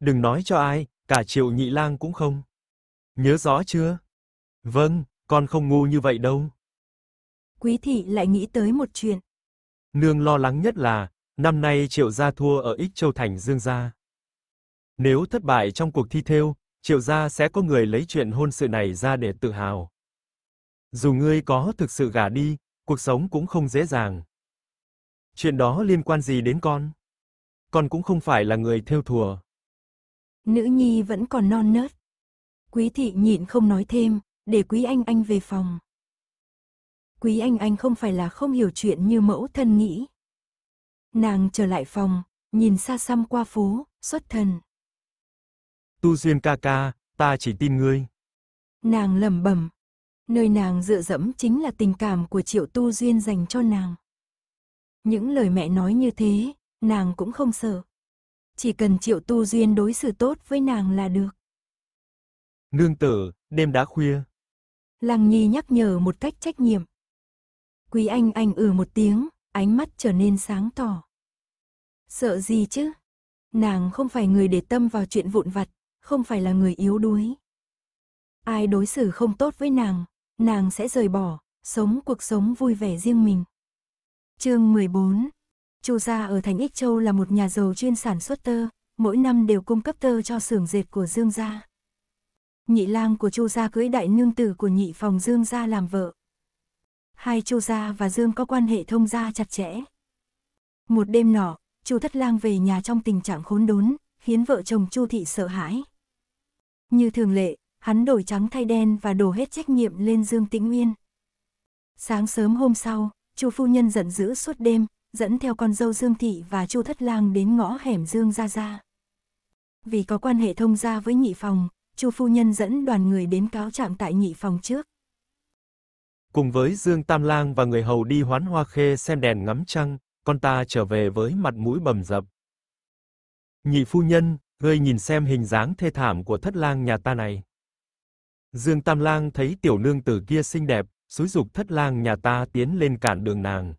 Đừng nói cho ai, cả Triệu Nhị Lang cũng không. Nhớ rõ chưa? Vâng, con không ngu như vậy đâu. Quý thị lại nghĩ tới một chuyện. Nương lo lắng nhất là năm nay Triệu gia thua ở Ích Châu thành Dương gia. Nếu thất bại trong cuộc thi thêu, triệu gia sẽ có người lấy chuyện hôn sự này ra để tự hào. Dù ngươi có thực sự gả đi, cuộc sống cũng không dễ dàng. Chuyện đó liên quan gì đến con? Con cũng không phải là người theo thùa. Nữ nhi vẫn còn non nớt. Quý thị nhịn không nói thêm, để quý anh anh về phòng. Quý anh anh không phải là không hiểu chuyện như mẫu thân nghĩ. Nàng trở lại phòng, nhìn xa xăm qua phố, xuất thần. Tu Duyên ca ca, ta chỉ tin ngươi. Nàng lẩm bẩm. Nơi nàng dựa dẫm chính là tình cảm của Triệu Tu Duyên dành cho nàng. Những lời mẹ nói như thế, nàng cũng không sợ. Chỉ cần Triệu Tu Duyên đối xử tốt với nàng là được. Nương tử, đêm đã khuya. Lăng Nhi nhắc nhở một cách trách nhiệm. Quý Anh Anh ừ một tiếng, ánh mắt trở nên sáng tỏ. Sợ gì chứ? Nàng không phải người để tâm vào chuyện vụn vặt, không phải là người yếu đuối. Ai đối xử không tốt với nàng, nàng sẽ rời bỏ, sống cuộc sống vui vẻ riêng mình. Chương 14. Chu gia ở thành Ích Châu là một nhà giàu chuyên sản xuất tơ, mỗi năm đều cung cấp tơ cho xưởng dệt của Dương gia. Nhị lang của Chu gia cưới đại nương tử của nhị phòng Dương gia làm vợ. Hai Chu gia và Dương có quan hệ thông gia chặt chẽ. Một đêm nọ, Chu Thất Lang về nhà trong tình trạng khốn đốn, khiến vợ chồng Chu thị sợ hãi. Như thường lệ, hắn đổi trắng thay đen và đổ hết trách nhiệm lên Dương Tĩnh Nguyên Sáng sớm hôm sau, Chu phu nhân giận dữ suốt đêm, dẫn theo con dâu Dương thị và Chu Thất Lang đến ngõ hẻm Dương gia gia. Vì có quan hệ thông gia với nhị phòng, Chu phu nhân dẫn đoàn người đến cáo trạng tại nhị phòng trước. Cùng với Dương Tam Lang và người hầu đi hoán hoa khê xem đèn ngắm trăng, con ta trở về với mặt mũi bầm dập. Nhị phu nhân, Ngươi nhìn xem hình dáng thê thảm của thất lang nhà ta này. Dương Tam Lang thấy tiểu nương tử kia xinh đẹp, xúi dục thất lang nhà ta tiến lên cản đường nàng.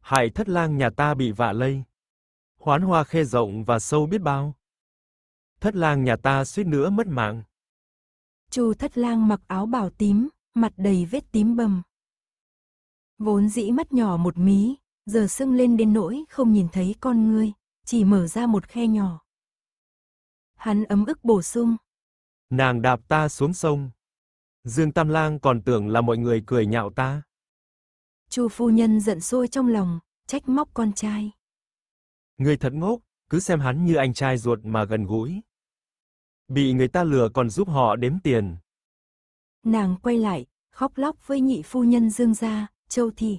Hại thất lang nhà ta bị vạ lây. Hoán hoa khe rộng và sâu biết bao. Thất lang nhà ta suýt nữa mất mạng. Chu thất lang mặc áo bào tím, mặt đầy vết tím bầm. Vốn dĩ mắt nhỏ một mí, giờ sưng lên đến nỗi không nhìn thấy con ngươi, chỉ mở ra một khe nhỏ. Hắn ấm ức bổ sung. Nàng đạp ta xuống sông. Dương Tam Lang còn tưởng là mọi người cười nhạo ta. Chu phu nhân giận sôi trong lòng, trách móc con trai. ngươi thật ngốc, cứ xem hắn như anh trai ruột mà gần gũi. Bị người ta lừa còn giúp họ đếm tiền. Nàng quay lại, khóc lóc với nhị phu nhân Dương gia, Châu thị.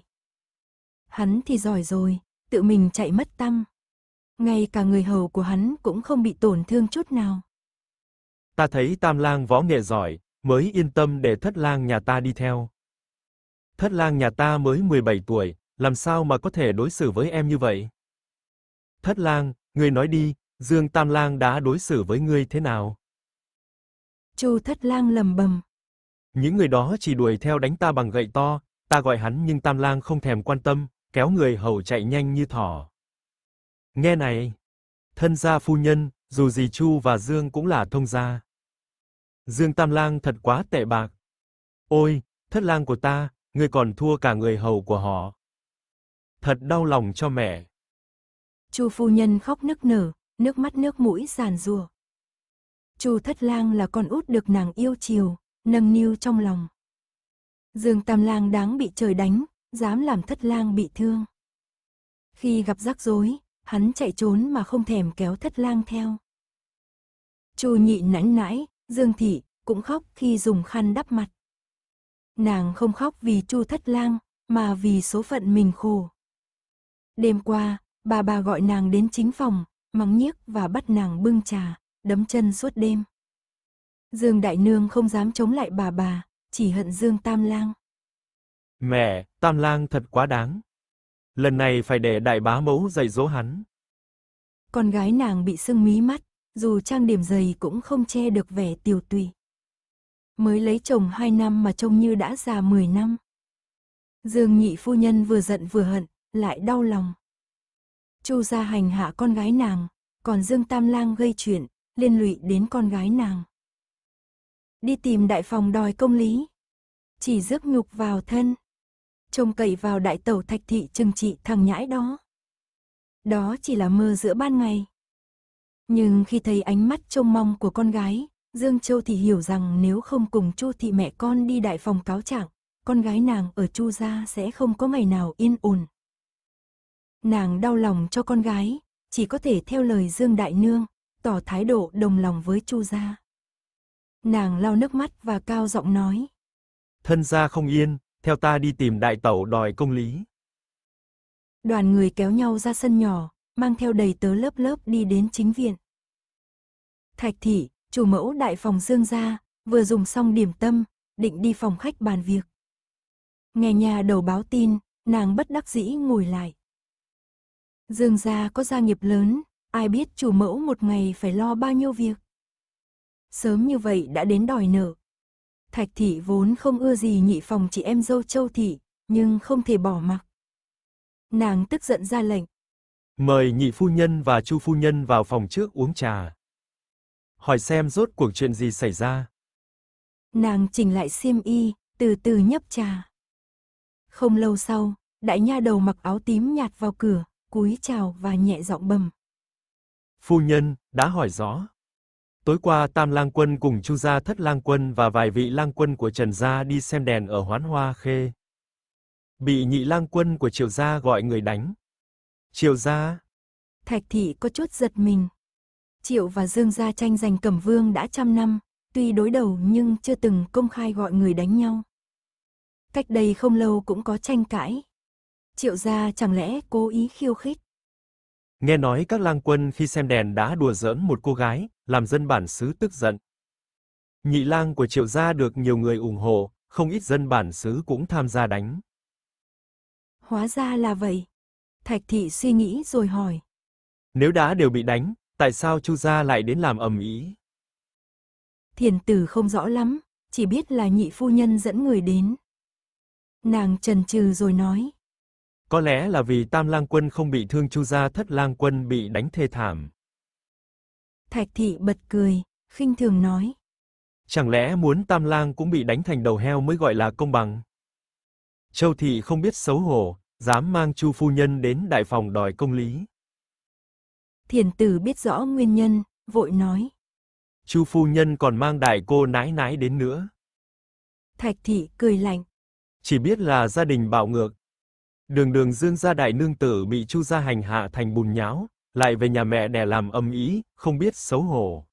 Hắn thì giỏi rồi, tự mình chạy mất tâm. Ngay cả người hầu của hắn cũng không bị tổn thương chút nào. Ta thấy tam lang võ nghệ giỏi, mới yên tâm để thất lang nhà ta đi theo. Thất lang nhà ta mới 17 tuổi, làm sao mà có thể đối xử với em như vậy? Thất lang, ngươi nói đi, Dương Tam lang đã đối xử với ngươi thế nào? Chu Thất lang lẩm bẩm, Những người đó chỉ đuổi theo đánh ta bằng gậy to, ta gọi hắn nhưng Tam lang không thèm quan tâm, kéo người hầu chạy nhanh như thỏ. Nghe này, thân gia phu nhân, dù gì Chu và Dương cũng là thông gia. Dương Tam Lang thật quá tệ bạc. Ôi, thất lang của ta, ngươi còn thua cả người hầu của họ. Thật đau lòng cho mẹ. Chu phu nhân khóc nức nở, nước mắt nước mũi giàn rùa. Chu Thất Lang là con út được nàng yêu chiều, nâng niu trong lòng. Dương Tam Lang đáng bị trời đánh, dám làm Thất Lang bị thương. Khi gặp rắc rối, hắn chạy trốn mà không thèm kéo thất lang theo. Chu nhị nãnh nãi, Dương Thị, cũng khóc khi dùng khăn đắp mặt. Nàng không khóc vì Chu thất lang, mà vì số phận mình khổ. Đêm qua, bà bà gọi nàng đến chính phòng, mắng nhiếc và bắt nàng bưng trà, đấm chân suốt đêm. Dương Đại Nương không dám chống lại bà bà, chỉ hận Dương Tam Lang. Mẹ, Tam Lang thật quá đáng. Lần này phải để đại bá mẫu dạy dỗ hắn. Con gái nàng bị sưng mí mắt, dù trang điểm dày cũng không che được vẻ tiều tụy. Mới lấy chồng hai năm mà trông như đã già mười năm. Dương nhị phu nhân vừa giận vừa hận, lại đau lòng. Chu gia hành hạ con gái nàng, còn Dương Tam Lang gây chuyện, liên lụy đến con gái nàng. Đi tìm đại phòng đòi công lý. Chỉ rước nhục vào thân trông cậy vào đại tẩu thạch thị trừng trị thằng nhãi đó. Đó chỉ là mơ giữa ban ngày. Nhưng khi thấy ánh mắt trông mong của con gái, Dương Châu thì hiểu rằng nếu không cùng Chu thị mẹ con đi đại phòng cáo trạng, con gái nàng ở Chu gia sẽ không có ngày nào yên ổn. Nàng đau lòng cho con gái, chỉ có thể theo lời Dương đại nương, tỏ thái độ đồng lòng với Chu gia. Nàng lau nước mắt và cao giọng nói: "Thân gia không yên, theo ta đi tìm đại tẩu đòi công lý. Đoàn người kéo nhau ra sân nhỏ, mang theo đầy tớ lớp lớp đi đến chính viện. Thạch thị, chủ mẫu đại phòng Dương gia, vừa dùng xong điểm tâm, định đi phòng khách bàn việc. Nghe nhà đầu báo tin, nàng bất đắc dĩ ngồi lại. Dương gia có gia nghiệp lớn, ai biết chủ mẫu một ngày phải lo bao nhiêu việc. Sớm như vậy đã đến đòi nợ, Thạch thị vốn không ưa gì nhị phòng chị em dâu châu thị, nhưng không thể bỏ mặc. Nàng tức giận ra lệnh. Mời nhị phu nhân và chu phu nhân vào phòng trước uống trà. Hỏi xem rốt cuộc chuyện gì xảy ra. Nàng chỉnh lại xiêm y, từ từ nhấp trà. Không lâu sau, đại nha đầu mặc áo tím nhạt vào cửa, cúi chào và nhẹ giọng bầm. Phu nhân, đã hỏi rõ. Tối qua Tam Lang Quân cùng Chu gia Thất Lang Quân và vài vị lang quân của Trần gia đi xem đèn ở Hoán Hoa Khê. Bị nhị lang quân của Triệu gia gọi người đánh. Triệu gia? Thạch thị có chút giật mình. Triệu và Dương gia tranh giành Cẩm Vương đã trăm năm, tuy đối đầu nhưng chưa từng công khai gọi người đánh nhau. Cách đây không lâu cũng có tranh cãi. Triệu gia chẳng lẽ cố ý khiêu khích? Nghe nói các lang quân khi xem đèn đã đùa giỡn một cô gái, làm dân bản xứ tức giận. Nhị lang của triệu gia được nhiều người ủng hộ, không ít dân bản xứ cũng tham gia đánh. Hóa ra là vậy. Thạch thị suy nghĩ rồi hỏi. Nếu đã đều bị đánh, tại sao chu gia lại đến làm ầm ĩ? Thiền tử không rõ lắm, chỉ biết là nhị phu nhân dẫn người đến. Nàng trần trừ rồi nói. Có lẽ là vì tam lang quân không bị thương chu gia thất lang quân bị đánh thê thảm. Thạch thị bật cười, khinh thường nói. Chẳng lẽ muốn tam lang cũng bị đánh thành đầu heo mới gọi là công bằng? Châu thị không biết xấu hổ, dám mang Chu phu nhân đến đại phòng đòi công lý. Thiền tử biết rõ nguyên nhân, vội nói. Chu phu nhân còn mang đại cô nái nái đến nữa. Thạch thị cười lạnh. Chỉ biết là gia đình bạo ngược. Đường đường dương gia đại nương tử bị Chu gia hành hạ thành bùn nháo." lại về nhà mẹ đẻ làm âm ý, không biết xấu hổ.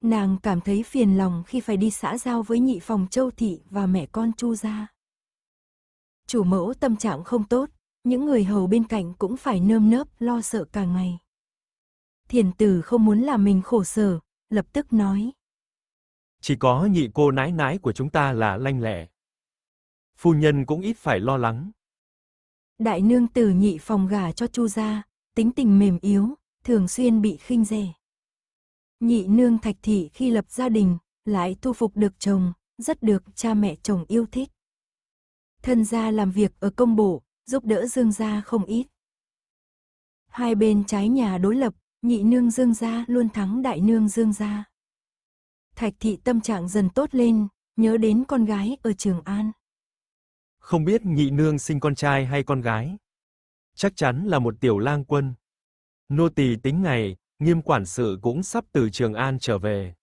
Nàng cảm thấy phiền lòng khi phải đi xã giao với nhị phòng Châu Thị và mẹ con Chu gia. Chủ mẫu tâm trạng không tốt, những người hầu bên cạnh cũng phải nơm nớp lo sợ cả ngày. Thiền tử không muốn làm mình khổ sở, lập tức nói. Chỉ có nhị cô nái nái của chúng ta là lanh lẹ. Phu nhân cũng ít phải lo lắng. Đại nương tử nhị phòng gà cho Chu gia, tính tình mềm yếu, thường xuyên bị khinh rẻ. Nhị nương Thạch Thị khi lập gia đình, lại thu phục được chồng, rất được cha mẹ chồng yêu thích. Thân gia làm việc ở công bổ giúp đỡ Dương gia không ít. Hai bên trái nhà đối lập, nhị nương Dương gia luôn thắng đại nương Dương gia. Thạch Thị tâm trạng dần tốt lên, nhớ đến con gái ở Trường An. Không biết nhị nương sinh con trai hay con gái chắc chắn là một tiểu lang quân. Nô tỳ tính ngày, nghiêm quản sự cũng sắp từ Trường An trở về.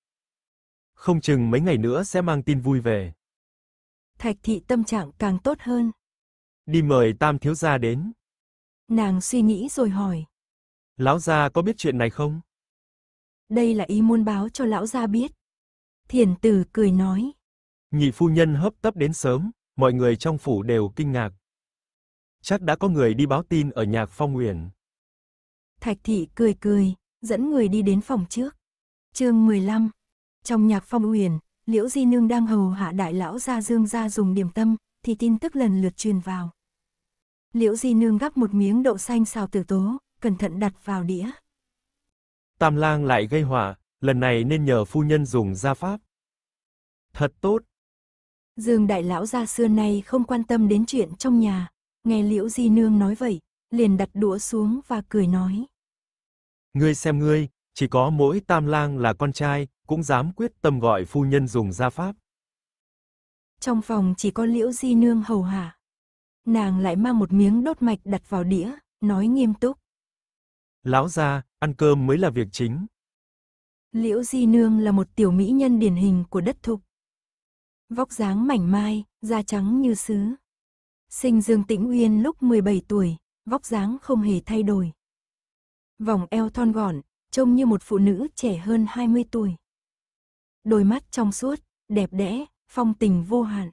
Không chừng mấy ngày nữa sẽ mang tin vui về. Thạch thị tâm trạng càng tốt hơn. Đi mời tam thiếu gia đến. Nàng suy nghĩ rồi hỏi. Lão gia có biết chuyện này không? Đây là y môn báo cho lão gia biết. Thiền tử cười nói. Nhị phu nhân hấp tấp đến sớm, mọi người trong phủ đều kinh ngạc chắc đã có người đi báo tin ở nhạc phong uyển. Thạch thị cười cười, dẫn người đi đến phòng trước. chương 15 Trong nhạc phong uyển, liễu di nương đang hầu hạ đại lão gia dương gia dùng điểm tâm, thì tin tức lần lượt truyền vào. Liễu di nương gắp một miếng đậu xanh xào tử tố, cẩn thận đặt vào đĩa. Tam lang lại gây họa, lần này nên nhờ phu nhân dùng gia pháp. Thật tốt. Dương đại lão gia xưa nay không quan tâm đến chuyện trong nhà, Nghe liễu di nương nói vậy, liền đặt đũa xuống và cười nói. Ngươi xem ngươi, chỉ có mỗi tam lang là con trai, cũng dám quyết tâm gọi phu nhân dùng gia pháp. Trong phòng chỉ có liễu di nương hầu hạ. Nàng lại mang một miếng đốt mạch đặt vào đĩa, nói nghiêm túc. Lão gia, ăn cơm mới là việc chính. Liễu Di Nương là một tiểu mỹ nhân điển hình của đất thục. Vóc dáng mảnh mai, da trắng như sứ, Sinh Dương Tĩnh Uyên lúc 17 tuổi, vóc dáng không hề thay đổi. Vòng eo thon gọn, trông như một phụ nữ trẻ hơn 20 tuổi. Đôi mắt trong suốt, đẹp đẽ, phong tình vô hạn.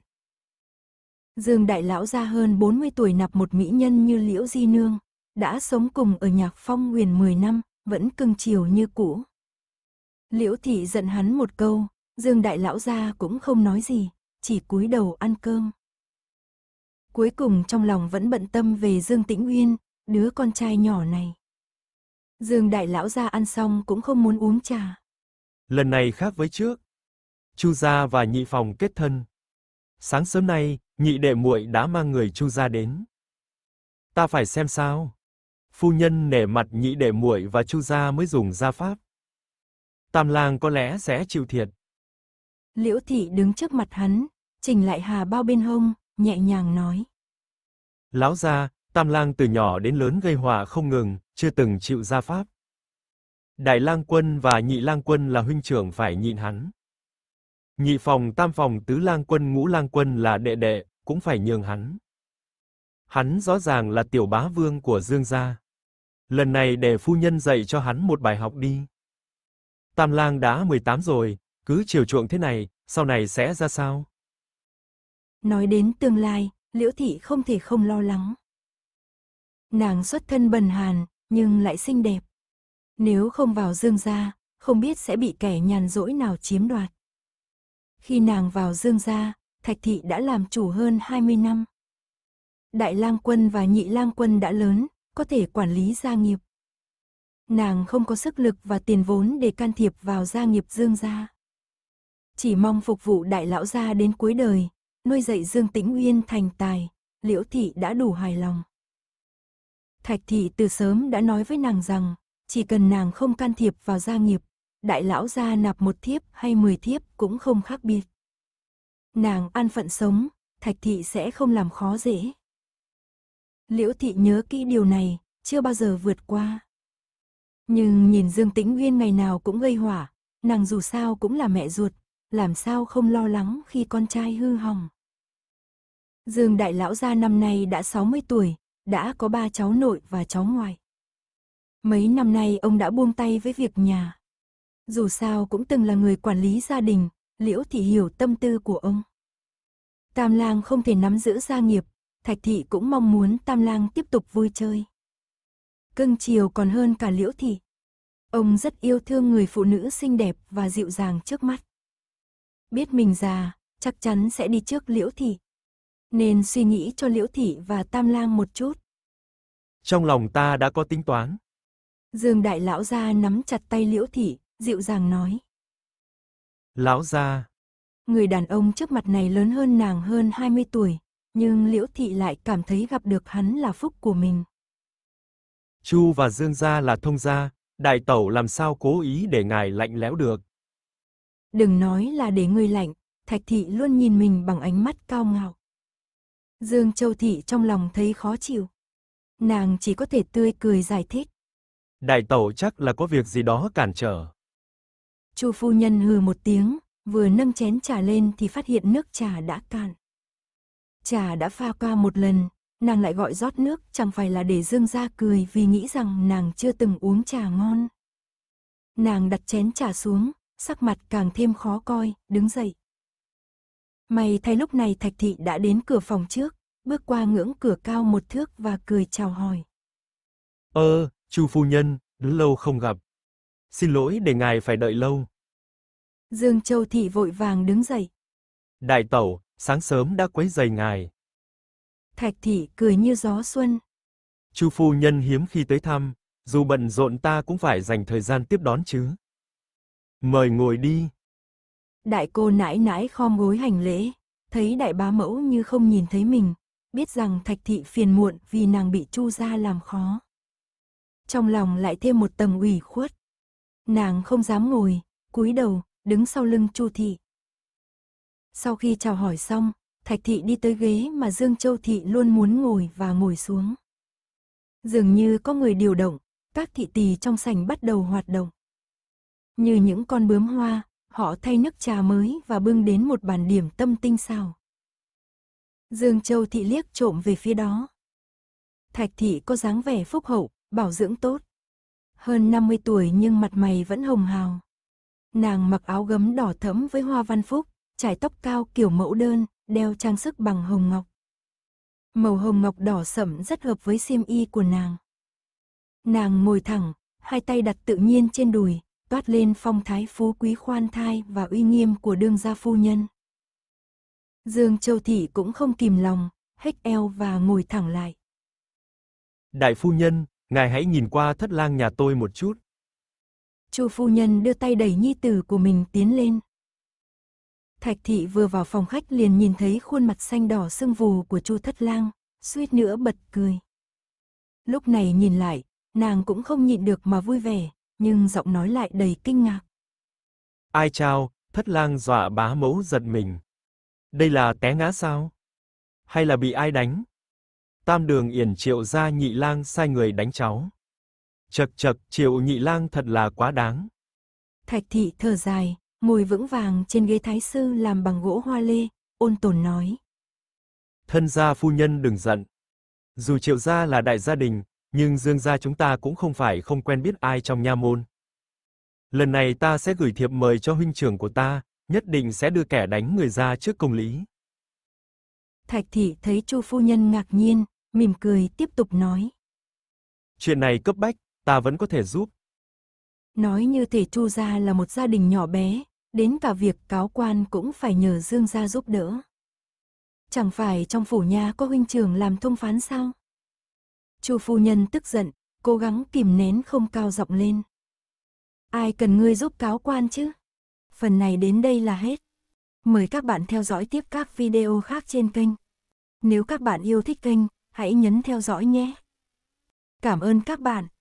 Dương Đại Lão ra hơn 40 tuổi nạp một mỹ nhân như Liễu Di Nương, đã sống cùng ở nhạc phong huyền 10 năm, vẫn cưng chiều như cũ. Liễu Thị giận hắn một câu, Dương Đại Lão ra cũng không nói gì, chỉ cúi đầu ăn cơm cuối cùng trong lòng vẫn bận tâm về Dương Tĩnh Uyên, đứa con trai nhỏ này. Dương đại lão ra ăn xong cũng không muốn uống trà. Lần này khác với trước. Chu gia và nhị phòng kết thân. Sáng sớm nay, nhị đệ muội đã mang người Chu gia đến. Ta phải xem sao. Phu nhân nể mặt nhị đệ muội và Chu gia mới dùng gia pháp. Tam lang có lẽ sẽ chịu thiệt. Liễu thị đứng trước mặt hắn, chỉnh lại hà bao bên hông, nhẹ nhàng nói. Lão gia, Tam Lang từ nhỏ đến lớn gây họa không ngừng, chưa từng chịu gia pháp. Đại Lang quân và Nhị Lang quân là huynh trưởng phải nhịn hắn. Nhị phòng, Tam phòng, Tứ Lang quân, Ngũ Lang quân là đệ đệ, cũng phải nhường hắn. Hắn rõ ràng là tiểu bá vương của Dương gia. Lần này để phu nhân dạy cho hắn một bài học đi. Tam Lang đã 18 rồi, cứ chiều chuộng thế này, sau này sẽ ra sao? Nói đến tương lai, Liễu Thị không thể không lo lắng. Nàng xuất thân bần hàn, nhưng lại xinh đẹp. Nếu không vào dương gia, không biết sẽ bị kẻ nhàn rỗi nào chiếm đoạt. Khi nàng vào dương gia, Thạch Thị đã làm chủ hơn 20 năm. Đại lang quân và nhị lang quân đã lớn, có thể quản lý gia nghiệp. Nàng không có sức lực và tiền vốn để can thiệp vào gia nghiệp dương gia. Chỉ mong phục vụ đại lão gia đến cuối đời, nuôi dạy Dương Tĩnh Uyên thành tài, Liễu Thị đã đủ hài lòng. Thạch Thị từ sớm đã nói với nàng rằng, chỉ cần nàng không can thiệp vào gia nghiệp, đại lão gia nạp một thiếp hay mười thiếp cũng không khác biệt. Nàng an phận sống, Thạch Thị sẽ không làm khó dễ. Liễu Thị nhớ kỹ điều này, chưa bao giờ vượt qua. Nhưng nhìn Dương Tĩnh Uyên ngày nào cũng gây hỏa, nàng dù sao cũng là mẹ ruột, làm sao không lo lắng khi con trai hư hỏng. Dương Đại Lão Gia năm nay đã 60 tuổi, đã có ba cháu nội và cháu ngoài Mấy năm nay ông đã buông tay với việc nhà. Dù sao cũng từng là người quản lý gia đình, Liễu Thị hiểu tâm tư của ông. Tam Lang không thể nắm giữ gia nghiệp, Thạch Thị cũng mong muốn Tam Lang tiếp tục vui chơi. Cưng chiều còn hơn cả Liễu Thị. Ông rất yêu thương người phụ nữ xinh đẹp và dịu dàng trước mắt. Biết mình già, chắc chắn sẽ đi trước Liễu Thị nên suy nghĩ cho Liễu Thị và Tam Lang một chút. Trong lòng ta đã có tính toán. Dương Đại Lão Gia nắm chặt tay Liễu Thị, dịu dàng nói. Lão Gia. Người đàn ông trước mặt này lớn hơn nàng hơn 20 tuổi, nhưng Liễu Thị lại cảm thấy gặp được hắn là phúc của mình. Chu và Dương Gia là thông gia, đại tẩu làm sao cố ý để ngài lạnh lẽo được. Đừng nói là để người lạnh, Thạch Thị luôn nhìn mình bằng ánh mắt cao ngạo. Dương Châu Thị trong lòng thấy khó chịu. Nàng chỉ có thể tươi cười giải thích. Đại tẩu chắc là có việc gì đó cản trở. Chu phu nhân hừ một tiếng, vừa nâng chén trà lên thì phát hiện nước trà đã cạn. Trà đã pha qua một lần, nàng lại gọi rót nước chẳng phải là để Dương ra cười vì nghĩ rằng nàng chưa từng uống trà ngon. Nàng đặt chén trà xuống, sắc mặt càng thêm khó coi, đứng dậy, May thay lúc này Thạch Thị đã đến cửa phòng trước, bước qua ngưỡng cửa cao một thước và cười chào hỏi. Ơ, ờ, chu phu nhân, lâu không gặp. Xin lỗi để ngài phải đợi lâu. Dương Châu Thị vội vàng đứng dậy. Đại tẩu, sáng sớm đã quấy giày ngài. Thạch Thị cười như gió xuân. Chu phu nhân hiếm khi tới thăm, dù bận rộn ta cũng phải dành thời gian tiếp đón chứ. Mời ngồi đi. Đại cô nãi nãi khom gối hành lễ, thấy đại bá mẫu như không nhìn thấy mình, biết rằng thạch thị phiền muộn vì nàng bị chu ra làm khó. Trong lòng lại thêm một tầng ủy khuất. Nàng không dám ngồi, cúi đầu, đứng sau lưng chu thị. Sau khi chào hỏi xong, thạch thị đi tới ghế mà Dương Châu Thị luôn muốn ngồi và ngồi xuống. Dường như có người điều động, các thị tỳ trong sảnh bắt đầu hoạt động. Như những con bướm hoa, họ thay nước trà mới và bưng đến một bàn điểm tâm tinh xào. Dương Châu thị liếc trộm về phía đó. Thạch thị có dáng vẻ phúc hậu, bảo dưỡng tốt. Hơn 50 tuổi nhưng mặt mày vẫn hồng hào. Nàng mặc áo gấm đỏ thẫm với hoa văn phúc, trải tóc cao kiểu mẫu đơn, đeo trang sức bằng hồng ngọc. Màu hồng ngọc đỏ sẫm rất hợp với xiêm y của nàng. Nàng ngồi thẳng, hai tay đặt tự nhiên trên đùi, toát lên phong thái phú quý khoan thai và uy nghiêm của đương gia phu nhân. Dương Châu Thị cũng không kìm lòng, hếch eo và ngồi thẳng lại. Đại phu nhân, ngài hãy nhìn qua thất lang nhà tôi một chút. Chu phu nhân đưa tay đẩy nhi tử của mình tiến lên. Thạch thị vừa vào phòng khách liền nhìn thấy khuôn mặt xanh đỏ sưng vù của Chu Thất Lang, suýt nữa bật cười. Lúc này nhìn lại, nàng cũng không nhịn được mà vui vẻ, nhưng giọng nói lại đầy kinh ngạc. Ai chao, thất lang dọa bá mẫu giật mình. Đây là té ngã sao? Hay là bị ai đánh? Tam đường yển triệu ra nhị lang sai người đánh cháu. Chật chật triệu nhị lang thật là quá đáng. Thạch thị thở dài, ngồi vững vàng trên ghế thái sư làm bằng gỗ hoa lê, ôn tồn nói. Thân gia phu nhân đừng giận. Dù triệu gia là đại gia đình, nhưng Dương gia chúng ta cũng không phải không quen biết ai trong nha môn. Lần này ta sẽ gửi thiệp mời cho huynh trưởng của ta, nhất định sẽ đưa kẻ đánh người ra trước công lý. Thạch thị thấy Chu phu nhân ngạc nhiên, mỉm cười tiếp tục nói: "Chuyện này cấp bách, ta vẫn có thể giúp." Nói như thể Chu gia là một gia đình nhỏ bé, đến cả việc cáo quan cũng phải nhờ Dương gia giúp đỡ. Chẳng phải trong phủ nhà có huynh trưởng làm thông phán sao? Chu phu nhân tức giận, cố gắng kìm nén không cao giọng lên. Ai cần ngươi giúp cáo quan chứ? Phần này đến đây là hết. Mời các bạn theo dõi tiếp các video khác trên kênh. Nếu các bạn yêu thích kênh, hãy nhấn theo dõi nhé. Cảm ơn các bạn.